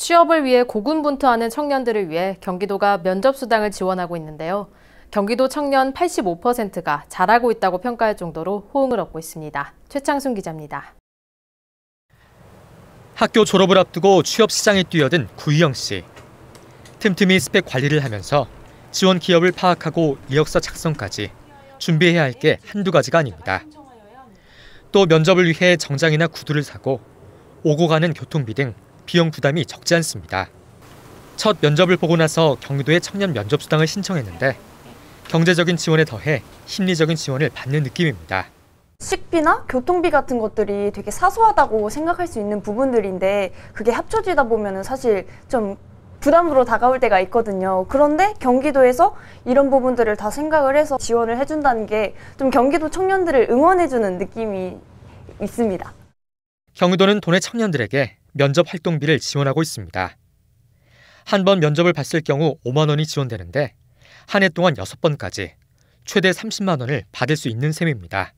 취업을 위해 고군분투하는 청년들을 위해 경기도가 면접수당을 지원하고 있는데요. 경기도 청년 85%가 잘하고 있다고 평가할 정도로 호응을 얻고 있습니다. 최창순 기자입니다. 학교 졸업을 앞두고 취업 시장에 뛰어든 구희영 씨. 틈틈이 스펙 관리를 하면서 지원 기업을 파악하고 이력서 작성까지 준비해야 할 게 한두 가지가 아닙니다. 또 면접을 위해 정장이나 구두를 사고 오고 가는 교통비 등 비용 부담이 적지 않습니다. 첫 면접을 보고 나서 경기도의 청년 면접수당을 신청했는데 경제적인 지원에 더해 심리적인 지원을 받는 느낌입니다. 식비나 교통비 같은 것들이 되게 사소하다고 생각할 수 있는 부분들인데 그게 합쳐지다 보면 사실 좀 부담으로 다가올 때가 있거든요. 그런데 경기도에서 이런 부분들을 다 생각을 해서 지원을 해준다는 게 좀 경기도 청년들을 응원해주는 느낌이 있습니다. 경기도는 돈의 청년들에게 면접 활동비를 지원하고 있습니다. 한 번 면접을 봤을 경우 5만 원이 지원되는데 한 해 동안 6번까지 최대 30만 원을 받을 수 있는 셈입니다.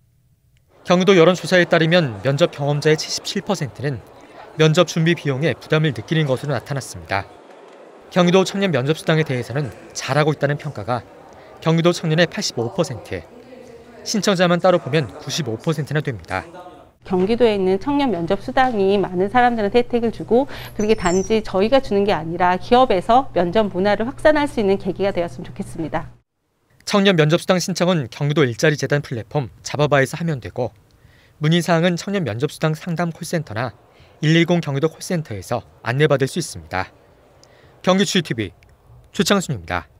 경기도 여론조사에 따르면 면접 경험자의 77%는 면접 준비 비용에 부담을 느끼는 것으로 나타났습니다. 경기도 청년 면접 수당에 대해서는 잘하고 있다는 평가가 경기도 청년의 85%, 신청자만 따로 보면 95%나 됩니다. 경기도에 있는 청년 면접 수당이 많은 사람들한테 혜택을 주고 그게 단지 저희가 주는 게 아니라 기업에서 면접 문화를 확산할 수 있는 계기가 되었으면 좋겠습니다. 청년 면접 수당 신청은 경기도 일자리 재단 플랫폼 잡아바에서 하면 되고 문의사항은 청년 면접 수당 상담 콜센터나 110 경기도 콜센터에서 안내받을 수 있습니다. 경기 취 t v 최창순입니다.